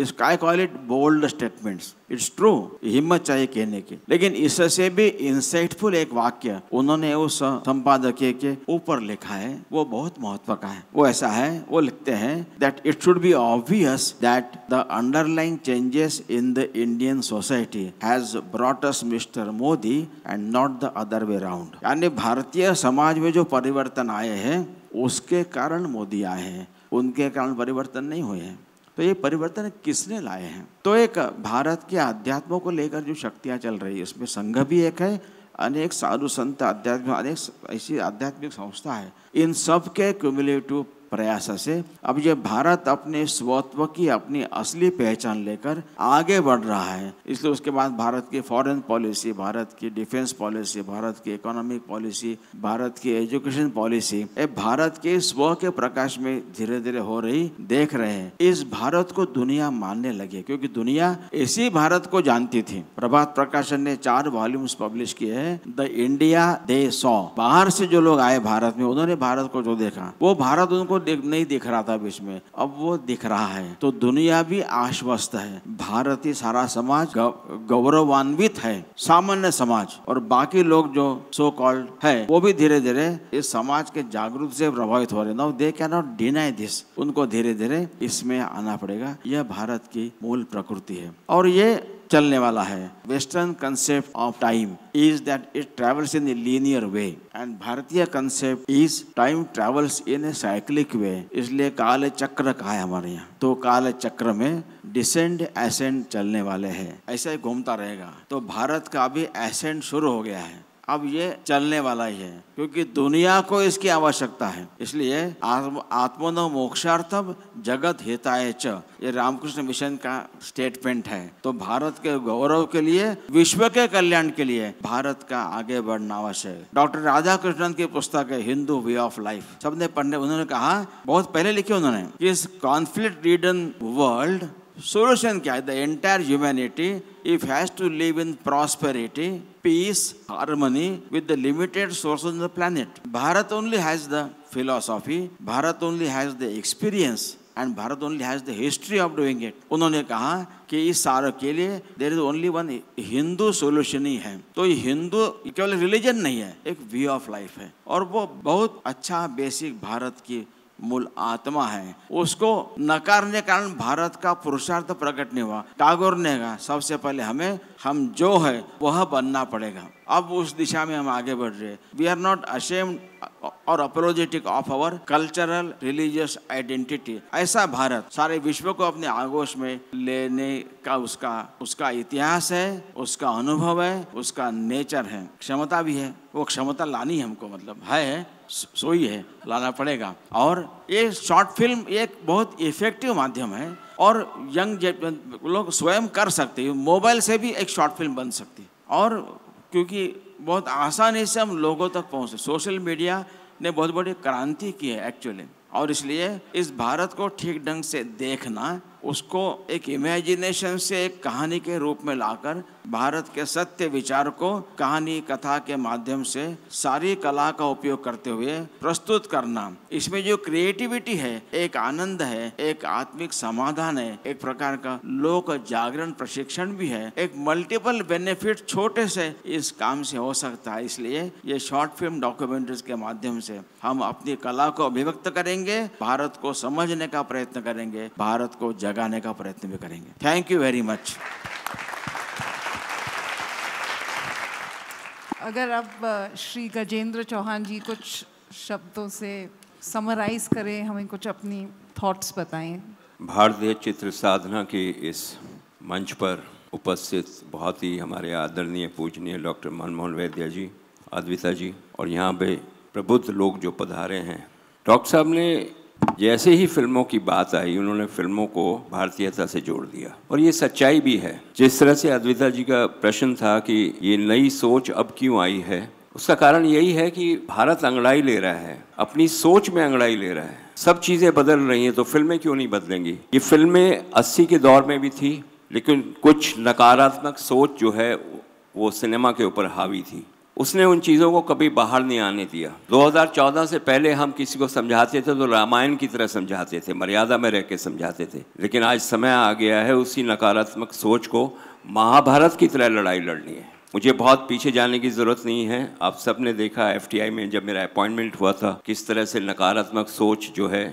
इसका I call it bold statements it's true हिम्मत चाहिए कहने की लेकिन इससे भी इंसाइटफुल एक वाक्य उन्होंने उस संपादकीय के ऊपर लिखा है वो बहुत महत्व का है वो ऐसा है वो लिखते हैं that it should be obvious that the underlying changes in the Indian society has brought Mr Modi and not the other way round यानी भारतीय समाज में जो परिवर्तन आए हैं उसके कारण मोदी आए हैं उनके कारण परिवर्तन नहीं हुए हैं तो ये परिवर्तन किसने लाए हैं तो एक भारत के अध्यात्म को लेकर जो शक्तियाँ चल रही है उसमें संघ भी एक है अनेक साधु संत अध्यात्म अनेक ऐसी आध्यात्मिक संस्था है इन सब के क्यूमुलेटिव प्रयास से अब ये भारत अपने स्वत्व की अपनी असली पहचान लेकर आगे बढ़ रहा है इसलिए उसके बाद भारत की फॉरेन पॉलिसी भारत की डिफेंस पॉलिसी भारत की इकोनॉमिक पॉलिसी भारत की एजुकेशन पॉलिसी ये भारत के स्व के प्रकाश में धीरे धीरे हो रही देख रहे हैं इस भारत को दुनिया मानने लगे क्योंकि दुनिया इसी भारत को जानती थी प्रभात प्रकाशन ने चार वॉल्यूम्स पब्लिश किए हैं द इंडिया दे सॉ बाहर से जो लोग आए भारत में उन्होंने भारत को जो देखा वो भारत उनको देख नहीं दिख रहा था बीच में अब वो दिख रहा है तो दुनिया भी आश्वस्त है भारतीय सारा समाज गौरवान्वित है सामान्य समाज और बाकी लोग जो सो कॉल्ड है वो भी धीरे धीरे इस समाज के जागरूक से प्रभावित हो रहे now they can not deny this उनको धीरे धीरे इसमें आना पड़ेगा यह भारत की मूल प्रकृति है और ये चलने वाला है western concept of time is that it travels in a linear way and भारतीय concept is time travels in a cyclic way इसलिए काले चक्र कहा है हमारे यहाँ तो काले चक्र में डिसेंड एसेंड चलने वाले हैं ऐसा ही घूमता रहेगा तो भारत का अभी एसेंड शुरू हो गया है अब ये चलने वाला ही है क्योंकि दुनिया को इसकी आवश्यकता है इसलिए आत्मनो मोक्षार्थम जगत हिताय च ये रामकृष्ण मिशन का स्टेटमेंट है तो भारत के गौरव के लिए विश्व के कल्याण के लिए भारत का आगे बढ़ना आवश्यक डॉक्टर राधा कृष्णन की पुस्तक है हिंदू वे ऑफ लाइफ सबने पढ़ने उन्होंने कहा बहुत पहले लिखे उन्होंने कि इस conflict ridden world solution kya the entire humanity if has to live in prosperity peace harmony with the limited sources on the planet bharat only has the philosophy bharat only has the experience and Bharat only has the history of doing it उन्होंने कहा कि इस सारों के लिए there is only one Hindu solution ही है तो ये हिंदू केवल रिलीजन नहीं है एक वे ऑफ लाइफ है और वो बहुत अच्छा बेसिक भारत की मूल आत्मा है उसको नकारने के कारण भारत का पुरुषार्थ प्रकट नहीं हुआ टागोर ने कहा सबसे पहले हमें हम जो है वह बनना पड़ेगा अब उस दिशा में हम आगे बढ़ रहे हैं वी आर नॉट अशेम्ड और apologetic of our cultural religious identity ऐसा भारत सारे विश्व को अपने आगोश में लेने का उसका उसका इतिहास है उसका अनुभव है उसका नेचर है क्षमता भी है वो क्षमता लानी हमको मतलब है सोई है लाना पड़ेगा और ये शॉर्ट फिल्म एक बहुत इफेक्टिव माध्यम है और यंग लोग स्वयं कर सकते हैं मोबाइल से भी एक शॉर्ट फिल्म बन सकती है और क्योंकि बहुत आसानी से हम लोगों तक पहुँचे सोशल मीडिया ने बहुत बड़ी क्रांति की है एक्चुअली और इसलिए इस भारत को ठीक ढंग से देखना उसको एक इमेजिनेशन से एक कहानी के रूप में लाकर भारत के सत्य विचार को कहानी कथा के माध्यम से सारी कला का उपयोग करते हुए प्रस्तुत करना इसमें जो क्रिएटिविटी है एक आनंद है एक आत्मिक समाधान है एक प्रकार का लोक जागरण प्रशिक्षण भी है एक मल्टीपल बेनिफिट छोटे से इस काम से हो सकता है इसलिए ये शॉर्ट फिल्म डॉक्यूमेंट्रीज के माध्यम से हम अपनी कला को अभिव्यक्त करेंगे भारत को समझने का प्रयत्न करेंगे भारत को जग लगाने का प्रयत्न भी करेंगे थैंक यू वेरी मच अगर अब श्री गजेंद्र चौहान जी कुछ शब्दों से समराइज करें हमें कुछ अपनी थॉट्स बताएं भारतीय चित्र साधना के इस मंच पर उपस्थित बहुत ही हमारे आदरणीय पूजनीय डॉक्टर मनमोहन वैद्य जी अद्विता जी और यहाँ पे प्रबुद्ध लोग जो पधारे हैं डॉक्टर साहब ने जैसे ही फिल्मों की बात आई उन्होंने फिल्मों को भारतीयता से जोड़ दिया और ये सच्चाई भी है जिस तरह से अद्विता जी का प्रश्न था कि ये नई सोच अब क्यों आई है उसका कारण यही है कि भारत अंगड़ाई ले रहा है अपनी सोच में अंगड़ाई ले रहा है सब चीज़ें बदल रही हैं तो फिल्में क्यों नहीं बदलेंगी ये फिल्में अस्सी के दौर में भी थी लेकिन कुछ नकारात्मक सोच जो है वो सिनेमा के ऊपर हावी थी उसने उन चीज़ों को कभी बाहर नहीं आने दिया 2014 से पहले हम किसी को समझाते थे तो रामायण की तरह समझाते थे मर्यादा में रह के समझाते थे लेकिन आज समय आ गया है उसी नकारात्मक सोच को महाभारत की तरह लड़ाई लड़नी है मुझे बहुत पीछे जाने की ज़रूरत नहीं है आप सब ने देखा एफटीआई में जब मेरा अपॉइंटमेंट हुआ था किस तरह से नकारात्मक सोच जो है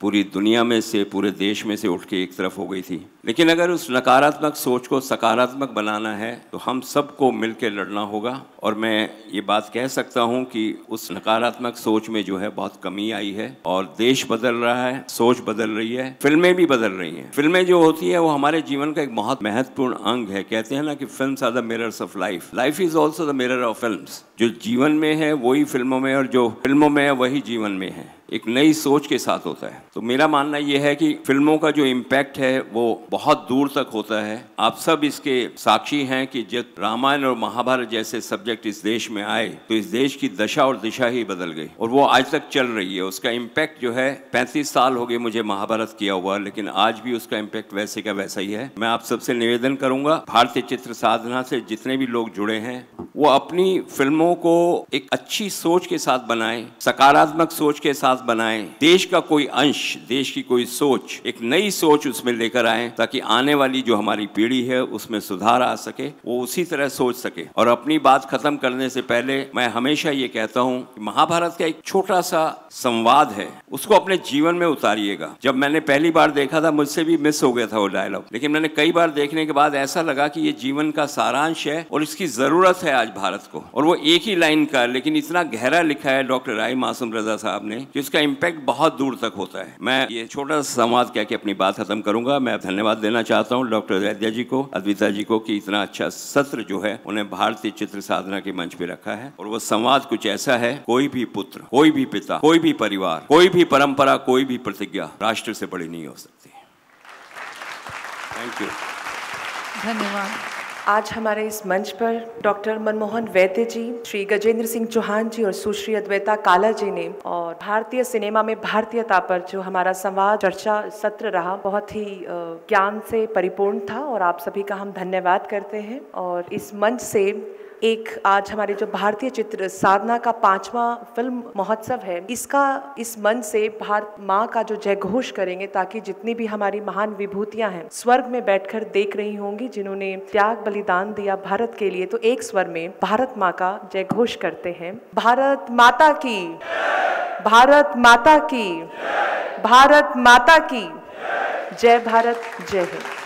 पूरी दुनिया में से पूरे देश में से उठ के एक तरफ हो गई थी लेकिन अगर उस नकारात्मक सोच को सकारात्मक बनाना है तो हम सबको मिल के लड़ना होगा और मैं ये बात कह सकता हूँ कि उस नकारात्मक सोच में जो है बहुत कमी आई है और देश बदल रहा है सोच बदल रही है फिल्में भी बदल रही हैं फिल्में जो होती है वो हमारे जीवन का एक बहुत महत्वपूर्ण अंग है कहते हैं ना कि film are the mirrors of life life is also the mirror of film जो जीवन में है वही फिल्मों में और जो फिल्मों में है वही जीवन में है एक नई सोच के साथ होता है तो मेरा मानना यह है कि फिल्मों का जो इम्पैक्ट है वो बहुत दूर तक होता है आप सब इसके साक्षी हैं कि जब रामायण और महाभारत जैसे सब्जेक्ट इस देश में आए तो इस देश की दशा और दिशा ही बदल गई और वो आज तक चल रही है उसका इम्पैक्ट जो है पैंतीस साल हो गए मुझे महाभारत किया हुआ लेकिन आज भी उसका इम्पैक्ट वैसे का वैसा ही है मैं आप सबसे निवेदन करूंगा भारतीय चित्र साधना से जितने भी लोग जुड़े हैं वो अपनी फिल्मों को एक अच्छी सोच के साथ बनाए सकारात्मक सोच के साथ इतिहास बनाएं देश का कोई अंश देश की कोई सोच एक नई सोच उसमें लेकर आए ताकि आने वाली जो हमारी पीढ़ी है उसमें सुधार आ सके वो उसी तरह सोच सके और अपनी बात खत्म करने से पहले मैं हमेशा ये कहता हूँ महाभारत का एक छोटा सा संवाद है उसको अपने जीवन में उतारिएगा जब मैंने पहली बार देखा था मुझसे भी मिस हो गया था वो डायलॉग लेकिन मैंने कई बार देखने के बाद ऐसा लगा कि ये जीवन का सारांश है और इसकी जरूरत है आज भारत को और वो एक ही लाइन का लेकिन इतना गहरा लिखा है डॉक्टर राय मासूम रजा साहब ने कि उसका इम्पैक्ट बहुत दूर तक होता है मैं ये छोटा सा संवाद कह के अपनी बात खत्म करूंगा मैं धन्यवाद देना चाहता हूँ डॉक्टर वैद्या जी को अद्विता जी को कि इतना अच्छा सत्र जो है उन्हें भारतीय चित्र साधना के मंच पे रखा है और वो संवाद कुछ ऐसा है कोई भी पुत्र कोई भी पिता कोई भी परिवार कोई भी परंपरा कोई भी प्रतिज्ञा राष्ट्र से बड़ी नहीं हो सकती थैंक यू धन्यवाद आज हमारे इस मंच पर डॉक्टर मनमोहन वैद्य जी श्री गजेंद्र सिंह चौहान जी और सुश्री अद्वैता काला जी ने और भारतीय सिनेमा में भारतीयता पर जो हमारा संवाद चर्चा सत्र रहा बहुत ही ज्ञान से परिपूर्ण था और आप सभी का हम धन्यवाद करते हैं और इस मंच से एक आज हमारे जो भारतीय चित्र साधना का पांचवा फिल्म महोत्सव है इसका इस मन से भारत माँ का जो जय घोष करेंगे ताकि जितनी भी हमारी महान विभूतियां हैं स्वर्ग में बैठकर देख रही होंगी जिन्होंने त्याग बलिदान दिया भारत के लिए तो एक स्वर में भारत माँ का जय घोष करते हैं भारत माता की भारत माता की भारत माता की जय भारत जय हिंद